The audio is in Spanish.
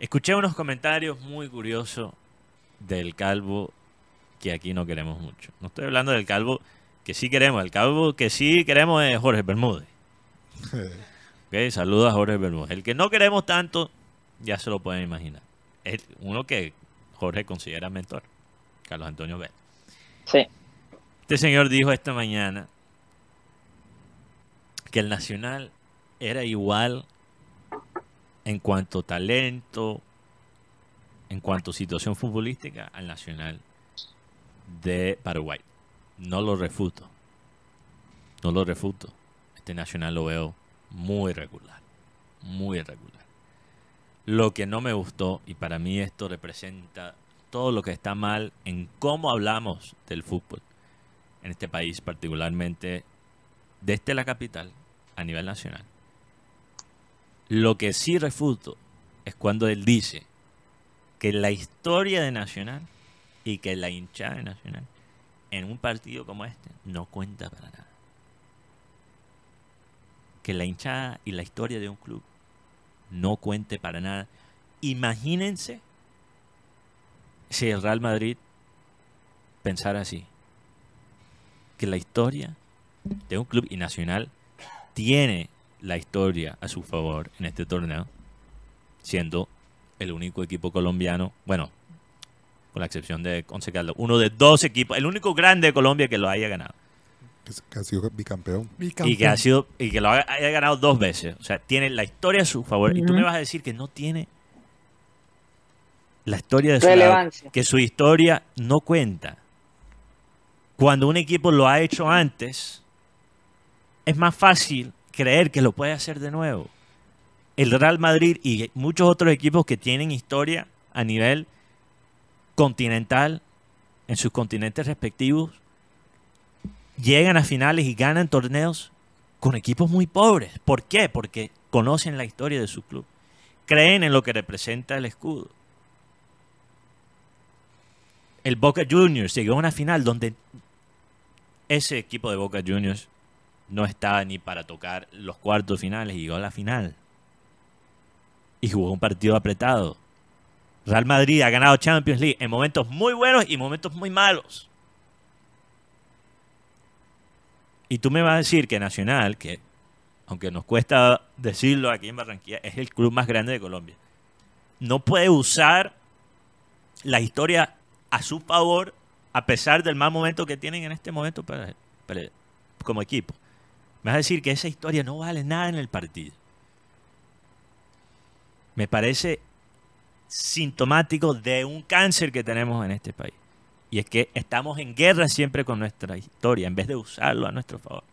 Escuché unos comentarios muy curiosos del calvo que aquí no queremos mucho. No estoy hablando del calvo que sí queremos, el calvo que sí queremos es Jorge Bermúdez. Saludos saluda a Jorge Bermúdez. El que no queremos tanto, ya se lo pueden imaginar. Es uno que Jorge considera mentor, Carlos Antonio Vélez. Sí. Este señor dijo esta mañana que el Nacional era igual en cuanto a talento, en cuanto a situación futbolística, al Nacional de Paraguay. No lo refuto. No lo refuto. Este Nacional lo veo muy regular. Muy regular. Lo que no me gustó, y para mí esto representa todo lo que está mal en cómo hablamos del fútbol en este país, particularmente desde la capital a nivel nacional. Lo que sí refuto es cuando él dice que la historia de Nacional y que la hinchada de Nacional en un partido como este no cuenta para nada. Que la hinchada y la historia de un club no cuente para nada. Imagínense si el Real Madrid pensara así. Que la historia de un club y nacional tiene la historia a su favor en este torneo, siendo el único equipo colombiano, bueno, con la excepción de Concecaldo... uno de dos equipos, el único grande de Colombia que lo haya ganado. Que ha sido bicampeón. Y que ha sido y que lo haya, ganado dos veces. O sea, tiene la historia a su favor. Y tú me vas a decir que no tiene la historia de su que su historia no cuenta. Cuando un equipo lo ha hecho antes, es más fácil creer que lo puede hacer de nuevo. El Real Madrid y muchos otros equipos que tienen historia a nivel continental, en sus continentes respectivos, llegan a finales y ganan torneos con equipos muy pobres. ¿Por qué? Porque conocen la historia de su club, creen en lo que representa el escudo. El Boca Juniors llegó a una final donde ese equipo de Boca Juniors no estaba ni para tocar los cuartos finales y llegó a la final. Y jugó un partido apretado. Real Madrid ha ganado Champions League en momentos muy buenos y momentos muy malos. Y tú me vas a decir que Nacional, que aunque nos cuesta decirlo aquí en Barranquilla, es el club más grande de Colombia, no puede usar la historia a su favor a pesar del mal momento que tienen en este momento como equipo. Me vas a decir que esa historia no vale nada en el partido. Me parece sintomático de un cáncer que tenemos en este país. Y es que estamos en guerra siempre con nuestra historia, en vez de usarlo a nuestro favor.